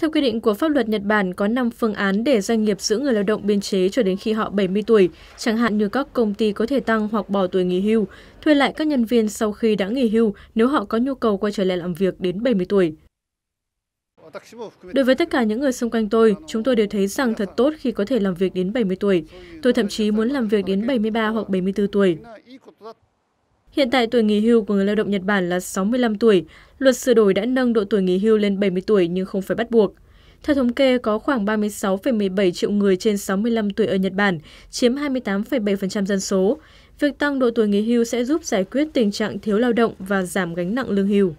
Theo quy định của pháp luật Nhật Bản, có 5 phương án để doanh nghiệp giữ người lao động biên chế cho đến khi họ 70 tuổi, chẳng hạn như các công ty có thể tăng hoặc bỏ tuổi nghỉ hưu, thuê lại các nhân viên sau khi đã nghỉ hưu nếu họ có nhu cầu quay trở lại làm việc đến 70 tuổi. Đối với tất cả những người xung quanh tôi, chúng tôi đều thấy rằng thật tốt khi có thể làm việc đến 70 tuổi. Tôi thậm chí muốn làm việc đến 73 hoặc 74 tuổi. Hiện tại tuổi nghỉ hưu của người lao động Nhật Bản là 65 tuổi, luật sửa đổi đã nâng độ tuổi nghỉ hưu lên 70 tuổi nhưng không phải bắt buộc. Theo thống kê, có khoảng 36,17 triệu người trên 65 tuổi ở Nhật Bản, chiếm 28,7% dân số. Việc tăng độ tuổi nghỉ hưu sẽ giúp giải quyết tình trạng thiếu lao động và giảm gánh nặng lương hưu.